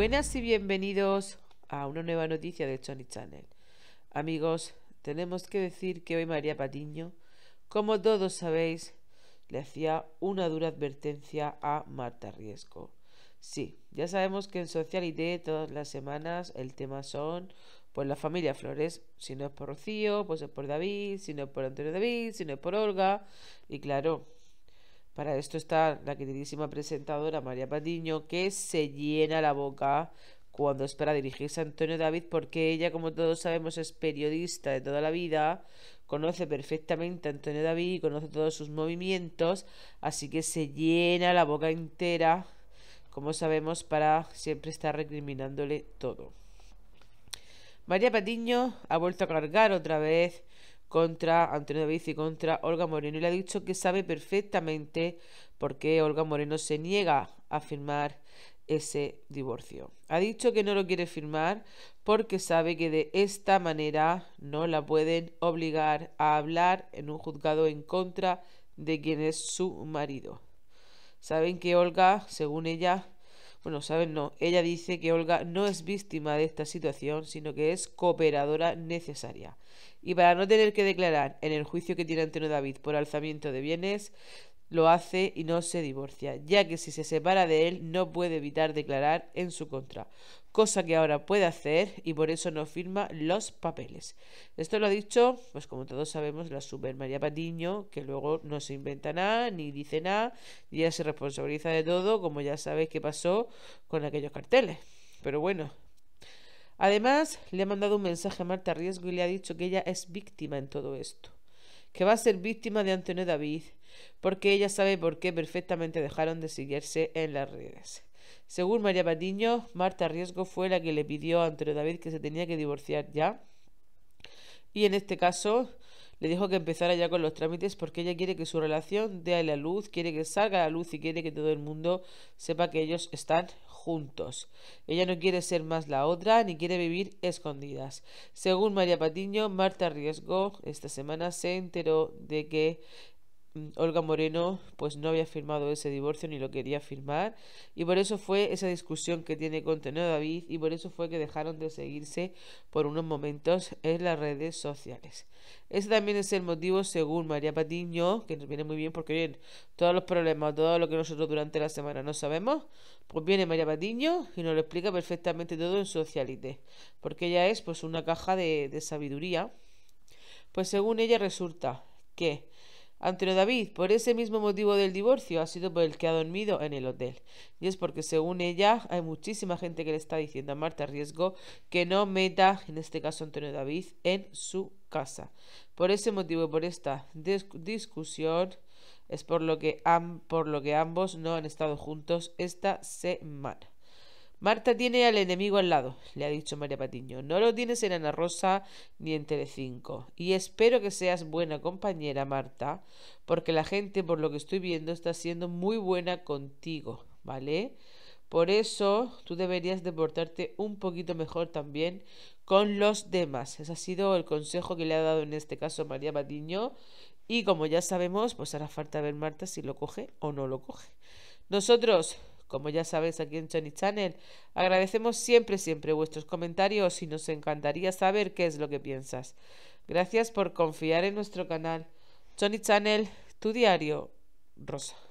Buenas y bienvenidos a una nueva noticia de Sony Channel. Amigos, tenemos que decir que hoy María Patiño, como todos sabéis, le hacía una dura advertencia a Marta Riesco. Sí, ya sabemos que en Socialité todas las semanas el tema son pues la familia Flores. Si no es por Rocío, pues es por David, si no es por Antonio David, si no es por Olga. Y claro, para esto está la queridísima presentadora María Patiño, que se llena la boca cuando espera dirigirse a Antonio David, porque ella, como todos sabemos, es periodista de toda la vida, conoce perfectamente a Antonio David, conoce todos sus movimientos, así que se llena la boca entera, como sabemos, para siempre estar recriminándole todo. María Patiño ha vuelto a cargar otra vez contra Antonio David y contra Olga Moreno. Y le ha dicho que sabe perfectamente por qué Olga Moreno se niega a firmar ese divorcio. Ha dicho que no lo quiere firmar porque sabe que de esta manera no la pueden obligar a hablar en un juzgado en contra de quien es su marido. Saben que Olga, según ella, bueno, saben, no. Ella dice que Olga no es víctima de esta situación, sino que es cooperadora necesaria. Y para no tener que declarar en el juicio que tiene Antonio David por alzamiento de bienes, lo hace y no se divorcia, ya que si se separa de él no puede evitar declarar en su contra, cosa que ahora puede hacer y por eso no firma los papeles. Esto lo ha dicho, pues como todos sabemos, la Super María Patiño, que luego no se inventa nada, ni dice nada, y ella se responsabiliza de todo, como ya sabéis que pasó con aquellos carteles. Pero bueno. Además, le ha mandado un mensaje a Marta Riesgo y le ha dicho que ella es víctima en todo esto, que va a ser víctima de Antonio David, porque ella sabe por qué perfectamente dejaron de seguirse en las redes. Según María Patiño, Marta Riesgo fue la que le pidió a Antonio David que se tenía que divorciar ya. Y en este caso le dijo que empezara ya con los trámites porque ella quiere que su relación dé a la luz, quiere que salga a la luz y quiere que todo el mundo sepa que ellos están juntos. Ella no quiere ser más la otra ni quiere vivir escondidas. Según María Patiño, Marta Riesgo esta semana se enteró de que Mm, Olga Moreno pues no había firmado ese divorcio ni lo quería firmar y por eso fue esa discusión que tiene contenido David y por eso fue que dejaron de seguirse por unos momentos en las redes sociales. Ese también es el motivo según María Patiño, que nos viene muy bien porque bien, todos los problemas, todo lo que nosotros durante la semana no sabemos, pues viene María Patiño y nos lo explica perfectamente todo en Socialite, porque ella es pues una caja de, de sabiduría. Pues según ella resulta que Antonio David, por ese mismo motivo del divorcio, ha sido por el que ha dormido en el hotel. Y es porque, según ella, hay muchísima gente que le está diciendo a Marta Riesgo que no meta, en este caso Antonio David, en su casa. Por ese motivo, por esta discusión, es por lo, que por lo que ambos no han estado juntos esta semana. Marta tiene al enemigo al lado, le ha dicho María Patiño. No lo tienes en Ana Rosa ni en Telecinco. Y espero que seas buena compañera, Marta, porque la gente, por lo que estoy viendo, está siendo muy buena contigo, ¿vale? Por eso tú deberías deportarte un poquito mejor también con los demás. Ese ha sido el consejo que le ha dado en este caso María Patiño. Y como ya sabemos, pues hará falta ver Marta si lo coge o no lo coge. Nosotros como ya sabéis aquí en Chony Channel, agradecemos siempre, siempre vuestros comentarios y nos encantaría saber qué es lo que piensas. Gracias por confiar en nuestro canal. Johnny Channel, tu diario, Rosa.